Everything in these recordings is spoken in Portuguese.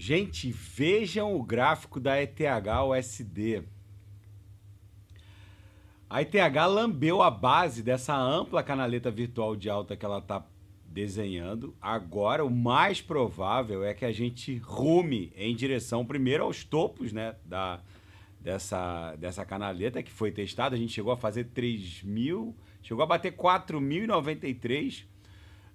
Gente, vejam o gráfico da ETH USD. A ETH lambeu a base dessa ampla canaleta virtual de alta que ela está desenhando. Agora, o mais provável é que a gente rume em direção primeiro aos topos né, da, dessa, dessa canaleta que foi testada. A gente chegou a fazer 3 mil, chegou a bater 4.093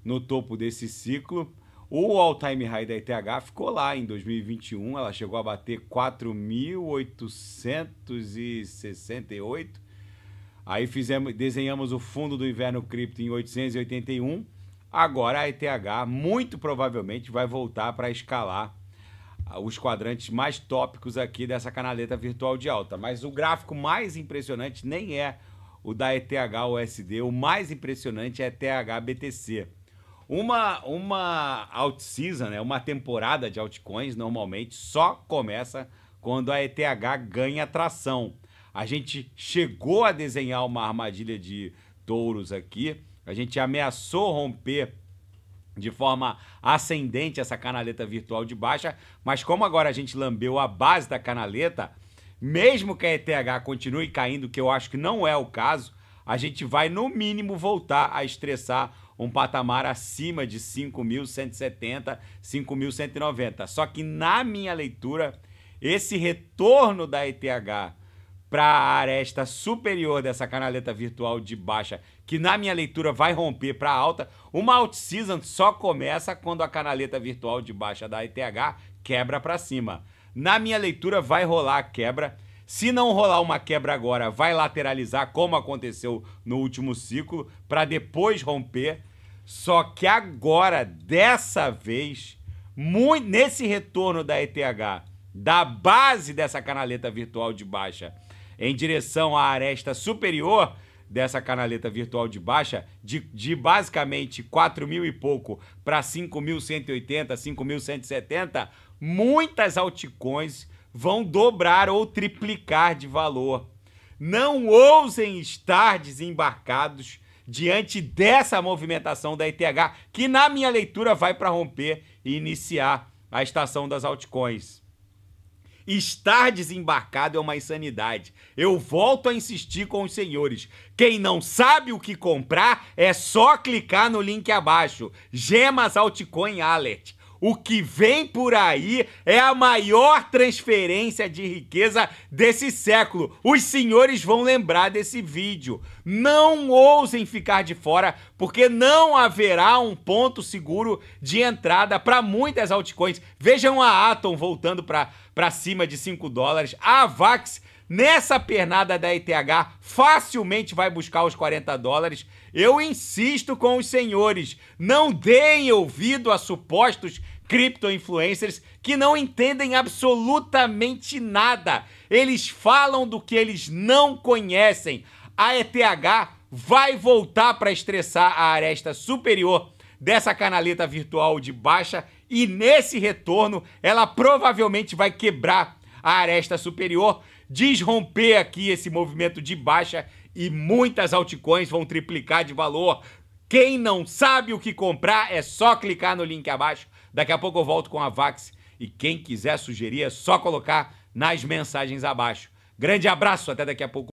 no topo desse ciclo. O all-time high da ETH ficou lá em 2021, ela chegou a bater 4.868. Aí fizemos, desenhamos o fundo do inverno cripto em 881. Agora a ETH muito provavelmente vai voltar para escalar ah, os quadrantes mais tópicos aqui dessa canaleta virtual de alta. Mas o gráfico mais impressionante nem é o da ETH USD, o mais impressionante é ETH BTC. Uma, uma out-season, né, uma temporada de altcoins, normalmente só começa quando a ETH ganha tração. A gente chegou a desenhar uma armadilha de touros aqui, a gente ameaçou romper de forma ascendente essa canaleta virtual de baixa, mas como agora a gente lambeu a base da canaleta, mesmo que a ETH continue caindo, que eu acho que não é o caso, a gente vai no mínimo voltar a estressar um patamar acima de 5.170, 5.190. Só que na minha leitura, esse retorno da ETH para a aresta superior dessa canaleta virtual de baixa, que na minha leitura vai romper para alta, uma alt season só começa quando a canaleta virtual de baixa da ETH quebra para cima. Na minha leitura vai rolar a quebra se não rolar uma quebra agora, vai lateralizar, como aconteceu no último ciclo, para depois romper. Só que agora, dessa vez, muito, nesse retorno da ETH, da base dessa canaleta virtual de baixa em direção à aresta superior dessa canaleta virtual de baixa, de, de basicamente 4 mil e pouco para 5.180, 5.170, muitas altcoins vão dobrar ou triplicar de valor. Não ousem estar desembarcados diante dessa movimentação da ETH, que na minha leitura vai para romper e iniciar a estação das altcoins. Estar desembarcado é uma insanidade. Eu volto a insistir com os senhores. Quem não sabe o que comprar é só clicar no link abaixo. Gemas Altcoin Alert. O que vem por aí é a maior transferência de riqueza desse século. Os senhores vão lembrar desse vídeo. Não ousem ficar de fora, porque não haverá um ponto seguro de entrada para muitas altcoins. Vejam a Atom voltando para cima de 5 dólares, a Vax nessa pernada da ETH facilmente vai buscar os 40 dólares. Eu insisto com os senhores, não deem ouvido a supostos cripto-influencers que não entendem absolutamente nada. Eles falam do que eles não conhecem. A ETH vai voltar para estressar a aresta superior dessa canaleta virtual de baixa e nesse retorno ela provavelmente vai quebrar a aresta superior, desromper aqui esse movimento de baixa e muitas altcoins vão triplicar de valor. Quem não sabe o que comprar é só clicar no link abaixo Daqui a pouco eu volto com a Vax e quem quiser sugerir é só colocar nas mensagens abaixo. Grande abraço, até daqui a pouco.